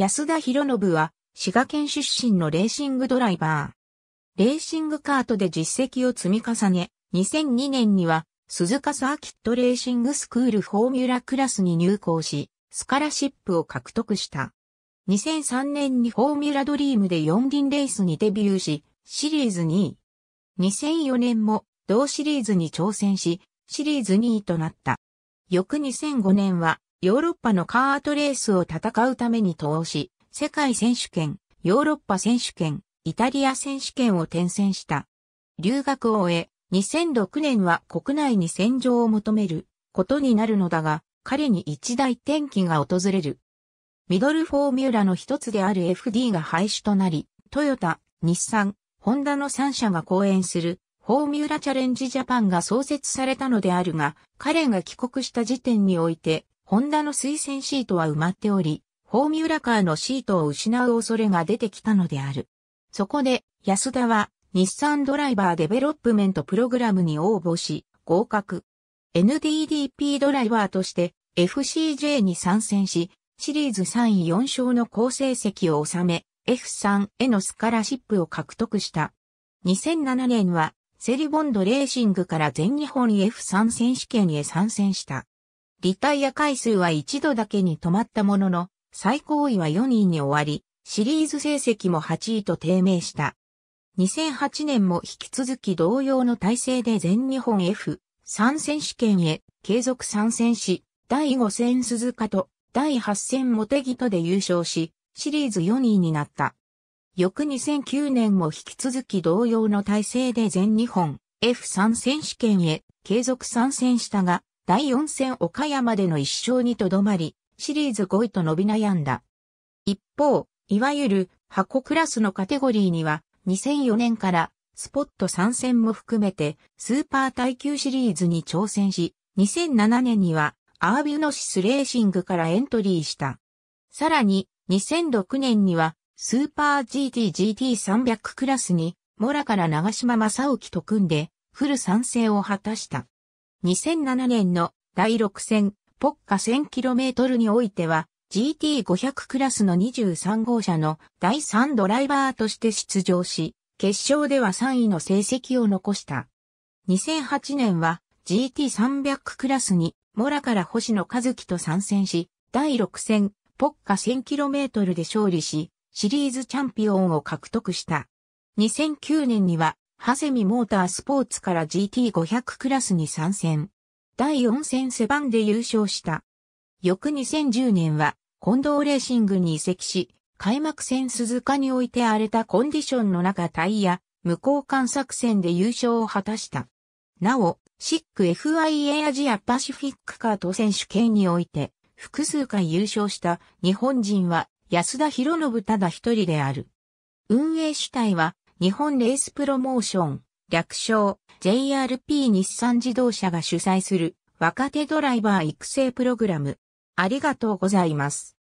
安田博信は、滋賀県出身のレーシングドライバー。レーシングカートで実績を積み重ね、2002年には、鈴鹿サーキットレーシングスクールフォーミュラクラスに入校し、スカラシップを獲得した。2003年にフォーミュラドリームで四輪レースにデビューし、シリーズ2位。2004年も同シリーズに挑戦し、シリーズ2位となった。翌2005年はヨーロッパのカートレースを戦うために投資、世界選手権、ヨーロッパ選手権、イタリア選手権を転戦した。留学を終え、2006年は国内に戦場を求めることになるのだが、彼に一大転機が訪れる。ミドルフォーミュラの一つである FD が廃止となり、トヨタ、日産、ホンダの3社が講演するフォーミュラチャレンジジャパンが創設されたのであるが、彼が帰国した時点において、ホンダの推薦シートは埋まっており、フォーミュラカーのシートを失う恐れが出てきたのである。そこで、安田は、日産ドライバーデベロップメントプログラムに応募し、合格。NDDP ドライバーとして FCJ に参戦し、シリーズ3位4勝の好成績を収め、F3 へのスカラシップを獲得した。2007年は、セリボンドレーシングから全日本 F3 選手権へ参戦した。リタイア回数は一度だけに止まったものの、最高位は4位に終わり、シリーズ成績も8位と低迷した。2008年も引き続き同様の体制で全日本 F3 選手権へ継続参戦し、第5戦鈴鹿と第8戦モテギとで優勝し、シリーズ4位になった。翌2009年も引き続き同様の体制で全日本 F3 選手権へ継続参戦したが、第4戦岡山での1勝にとどまり、シリーズ5位と伸び悩んだ。一方、いわゆる箱クラスのカテゴリーには、2004年からスポット参戦も含めてスーパー耐久シリーズに挑戦し、2007年にはアービュノシスレーシングからエントリーした。さらに2006年にはスーパー GTGT300 クラスにモラから長島正幸と組んでフル参戦を果たした。2007年の第6戦、ポッカ 1000km においては、GT500 クラスの23号車の第3ドライバーとして出場し、決勝では3位の成績を残した。2008年は GT300 クラスにモラから星野和樹と参戦し、第6戦、ポッカ 1000km で勝利し、シリーズチャンピオンを獲得した。2009年にはハセミモータースポーツから GT500 クラスに参戦。第4戦セバンで優勝した。翌2010年は、近藤レーシングに移籍し、開幕戦鈴鹿において荒れたコンディションの中タイヤ、無交換作戦で優勝を果たした。なお、シック FIA アジアパシフィックカート選手権において、複数回優勝した日本人は安田博信ただ一人である。運営主体は日本レースプロモーション、略称 JRP 日産自動車が主催する若手ドライバー育成プログラム。ありがとうございます。